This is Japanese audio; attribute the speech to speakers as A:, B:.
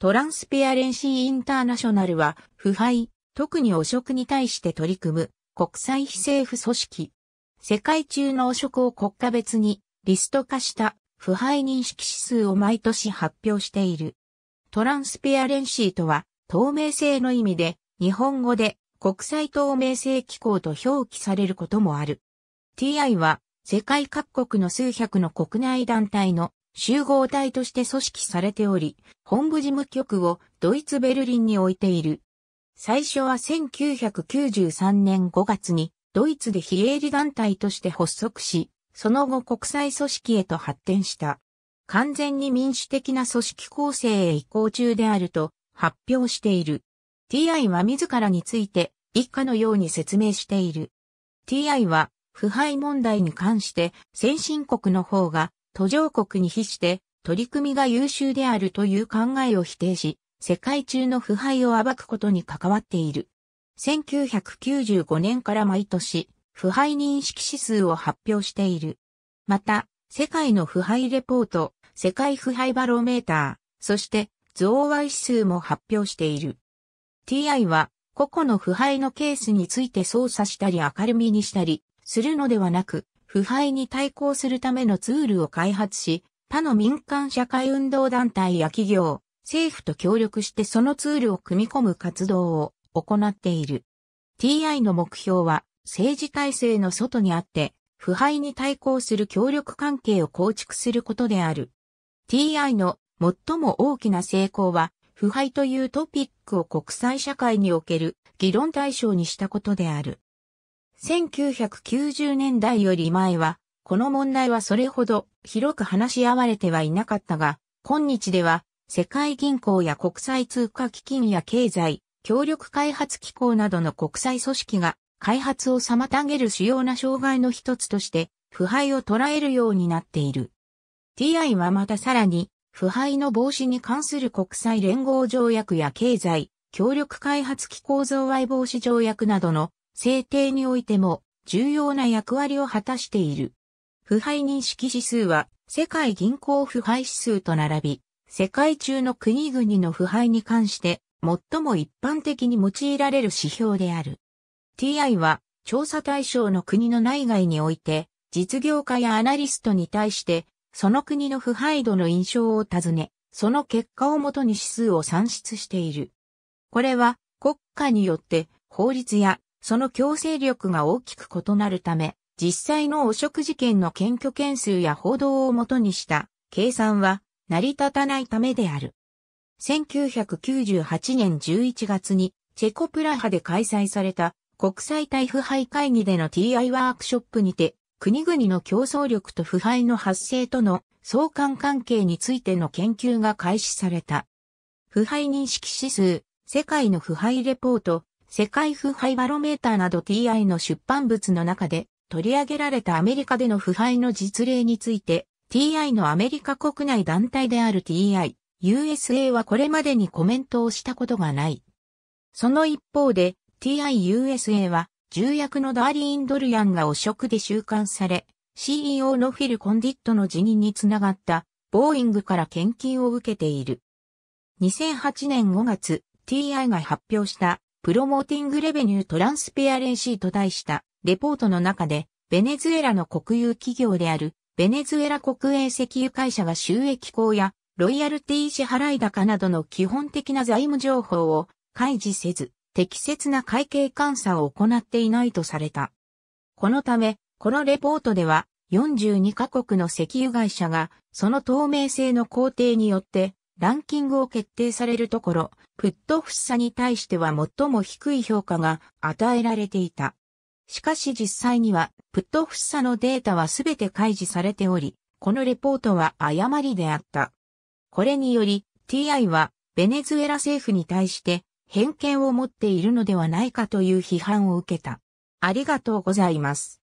A: トランスペアレンシーインターナショナルは、腐敗、特に汚職に対して取り組む国際非政府組織。世界中の汚職を国家別にリスト化した腐敗認識指数を毎年発表している。トランスペアレンシーとは透明性の意味で日本語で国際透明性機構と表記されることもある。TI は世界各国の数百の国内団体の集合体として組織されており、本部事務局をドイツ・ベルリンに置いている。最初は1993年5月にドイツで非営利団体として発足し、その後国際組織へと発展した。完全に民主的な組織構成へ移行中であると発表している。TI は自らについて一家のように説明している。TI は腐敗問題に関して先進国の方が途上国に比して取り組みが優秀であるという考えを否定し、世界中の腐敗を暴くことに関わっている。1995年から毎年、腐敗認識指数を発表している。また、世界の腐敗レポート、世界腐敗バロメーター、そして増賄指数も発表している。TI は個々の腐敗のケースについて操作したり明るみにしたりするのではなく、腐敗に対抗するためのツールを開発し、他の民間社会運動団体や企業、政府と協力してそのツールを組み込む活動を行っている。TI の目標は政治体制の外にあって腐敗に対抗する協力関係を構築することである。TI の最も大きな成功は腐敗というトピックを国際社会における議論対象にしたことである。1990年代より前は、この問題はそれほど広く話し合われてはいなかったが、今日では世界銀行や国際通貨基金や経済、協力開発機構などの国際組織が開発を妨げる主要な障害の一つとして腐敗を捉えるようになっている。TI はまたさらに腐敗の防止に関する国際連合条約や経済、協力開発機構増賄防止条約などの制定においても重要な役割を果たしている。腐敗認識指数は世界銀行腐敗指数と並び、世界中の国々の腐敗に関して最も一般的に用いられる指標である。TI は調査対象の国の内外において実業家やアナリストに対してその国の腐敗度の印象を尋ね、その結果をもとに指数を算出している。これは国家によって法律やその強制力が大きく異なるため、実際の汚職事件の検挙件数や報道をもとにした計算は成り立たないためである。1998年11月にチェコプラハで開催された国際対腐敗会議での TI ワークショップにて国々の競争力と腐敗の発生との相関関係についての研究が開始された。腐敗認識指数、世界の腐敗レポート、世界腐敗バロメーターなど TI の出版物の中で取り上げられたアメリカでの腐敗の実例について TI のアメリカ国内団体である TI、USA はこれまでにコメントをしたことがない。その一方で TIUSA は重役のダーリーン・ドルヤンが汚職で収監され、CEO のフィル・コンディットの辞任につながったボーイングから献金を受けている。2008年5月、TI が発表したプロモーティングレベニュートランスペアレンシーと題したレポートの中で、ベネズエラの国有企業である、ベネズエラ国営石油会社が収益口やロイヤルティ支払い高などの基本的な財務情報を開示せず、適切な会計監査を行っていないとされた。このため、このレポートでは、42カ国の石油会社が、その透明性の工程によって、ランキングを決定されるところ、プットフッサに対しては最も低い評価が与えられていた。しかし実際には、プットフッサのデータはすべて開示されており、このレポートは誤りであった。これにより、TI はベネズエラ政府に対して偏見を持っているのではないかという批判を受けた。ありがとうございます。